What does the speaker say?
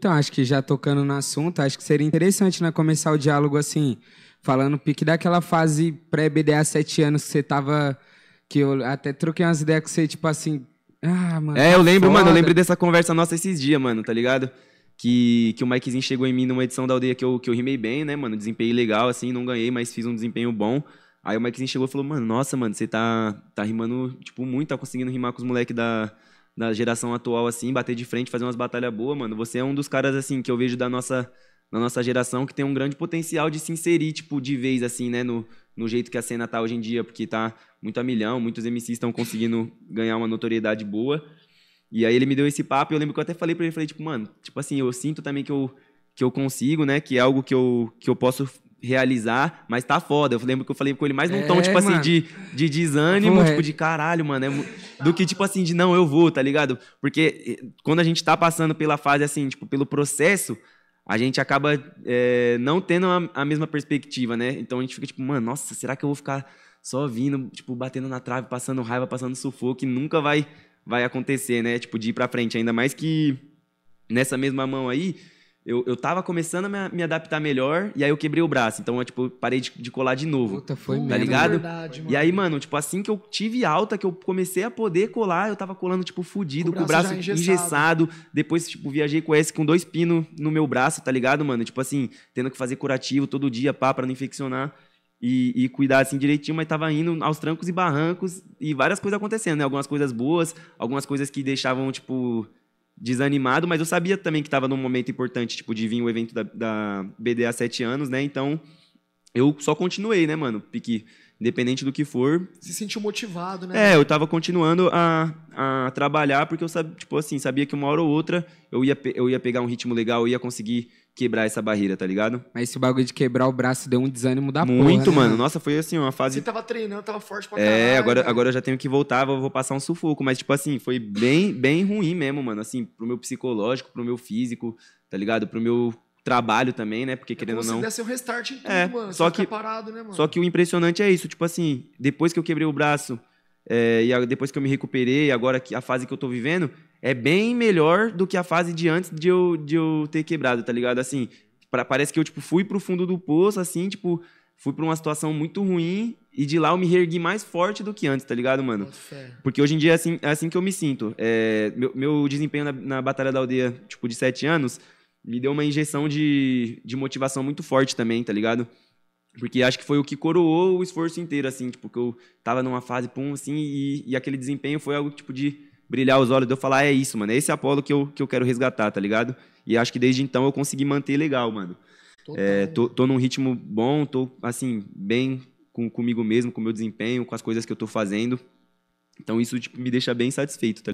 Então, acho que já tocando no assunto, acho que seria interessante né, começar o diálogo assim, falando pique daquela fase pré-BDA sete anos que você tava. Que eu até troquei umas ideias com você, tipo assim. Ah, mano. É, tá eu lembro, foda. mano, eu lembro dessa conversa nossa esses dias, mano, tá ligado? Que, que o Mikezinho chegou em mim numa edição da aldeia que eu, que eu rimei bem, né, mano? Desempenhei legal, assim, não ganhei, mas fiz um desempenho bom. Aí o Mikezinho chegou e falou, mano, nossa, mano, você tá, tá rimando, tipo, muito, tá conseguindo rimar com os moleques da, da geração atual, assim, bater de frente, fazer umas batalhas boas, mano. Você é um dos caras, assim, que eu vejo da nossa, da nossa geração que tem um grande potencial de se inserir, tipo, de vez, assim, né, no, no jeito que a cena tá hoje em dia, porque tá muito a milhão, muitos MCs estão conseguindo ganhar uma notoriedade boa. E aí ele me deu esse papo e eu lembro que eu até falei pra ele, falei, tipo, mano, tipo assim, eu sinto também que eu, que eu consigo, né, que é algo que eu, que eu posso realizar, mas tá foda. Eu lembro que eu falei com ele mais num é, tom, tipo assim, mano. assim, de, de desânimo, tipo, é. de caralho, mano. É, do que, tipo assim, de não, eu vou, tá ligado? Porque eh, quando a gente tá passando pela fase, assim, tipo, pelo processo, a gente acaba é, não tendo a, a, mesma perspectiva, né? Então a gente fica tipo, mano, nossa, será que eu vou ficar só vindo, tipo, batendo na trave, passando raiva, passando sufoco, e nunca vai, vai acontecer, né? Tipo, de ir pra frente, ainda mais que nessa mesma mão aí eu, eu tava começando a me, me, adaptar melhor e aí eu quebrei o braço. Então eu, tipo, parei de, de colar de novo. Puta, foi tá mesmo. ligado? É verdade, e aí, mano, tipo, assim que eu tive alta, que eu comecei a poder colar, eu tava colando, tipo, fudido, com o braço, com o braço engessado. engessado. Depois, tipo, viajei com esse com dois pinos no meu braço, tá ligado, mano? Tipo assim, tendo que fazer curativo todo dia, pá, pra não infeccionar. E, e, cuidar assim direitinho, mas tava indo aos trancos e barrancos e várias coisas acontecendo, né? Algumas coisas boas, algumas coisas que deixavam, tipo, desanimado, mas eu sabia também que estava num momento importante, tipo, de vir o evento da, da BD há sete anos, né? Então, eu só continuei, né, mano? Pique independente do que for. Se sentiu motivado, né? É, eu tava continuando a, a trabalhar porque eu sabia, tipo assim, sabia que uma hora ou outra eu ia, eu ia pegar um ritmo legal, eu ia conseguir quebrar essa barreira, tá ligado? Mas esse bagulho de quebrar o braço deu um desânimo da Muito, porra. Né, Muito, mano. Nossa, foi assim, uma fase. Você tava treinando, tava forte pra é, caralho. É, agora, né? agora eu já tenho que voltar, vou, vou passar um sufoco. Mas, tipo assim, foi bem, bem ruim mesmo, mano. Assim, pro meu psicológico, pro meu físico, tá ligado? Pro meu trabalho também, né? Porque é querendo ou não. desse um restart em tudo, é, mano. Só que, parado, né, mano? Só que o impressionante é isso, tipo assim, depois que eu quebrei o braço é, e a, depois que eu me recuperei, agora que a fase que eu tô vivendo é bem melhor do que a fase de antes de eu, de eu ter quebrado, tá ligado? Assim, pra, parece que eu tipo fui pro fundo do poço, assim, tipo, fui pra uma situação muito ruim e de lá eu me ergui mais forte do que antes, tá ligado, mano? Porque hoje em dia é assim, é assim que eu me sinto. É, meu, meu, desempenho na, na Batalha da Aldeia, tipo, de sete anos, me deu uma injeção de, de motivação muito forte também, tá ligado? Porque acho que foi o que coroou o esforço inteiro, assim, tipo, que eu tava numa fase, pum, assim, e, e aquele desempenho foi algo, tipo, de brilhar os olhos, de eu falar, ah, é isso, mano, é esse Apolo que eu, que eu quero resgatar, tá ligado? E acho que desde então eu consegui manter legal, mano. É, tô, tô num ritmo bom, tô, assim, bem com, comigo mesmo, com o meu desempenho, com as coisas que eu tô fazendo. Então isso, tipo, me deixa bem satisfeito, tá